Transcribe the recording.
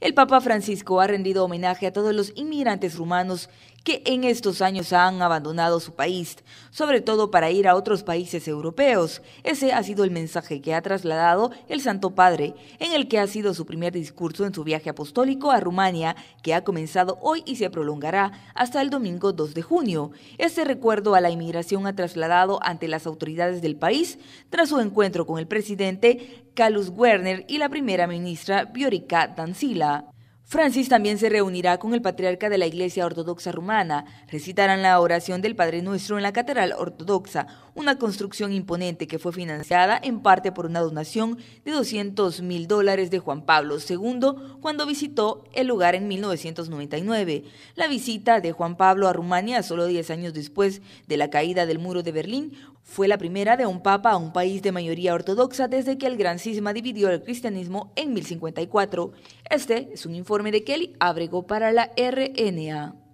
El Papa Francisco ha rendido homenaje a todos los inmigrantes rumanos que en estos años han abandonado su país, sobre todo para ir a otros países europeos. Ese ha sido el mensaje que ha trasladado el Santo Padre, en el que ha sido su primer discurso en su viaje apostólico a Rumania, que ha comenzado hoy y se prolongará hasta el domingo 2 de junio. Este recuerdo a la inmigración ha trasladado ante las autoridades del país tras su encuentro con el presidente Carlos Werner y la primera ministra Viorica Dancila. Francis también se reunirá con el patriarca de la Iglesia Ortodoxa Rumana. Recitarán la oración del Padre Nuestro en la Catedral Ortodoxa, una construcción imponente que fue financiada en parte por una donación de 200 mil dólares de Juan Pablo II cuando visitó el lugar en 1999. La visita de Juan Pablo a Rumania solo 10 años después de la caída del muro de Berlín fue la primera de un papa a un país de mayoría ortodoxa desde que el Gran sisma dividió el cristianismo en 1054. Este es un informe informe de Kelly, abrigó para la RNA.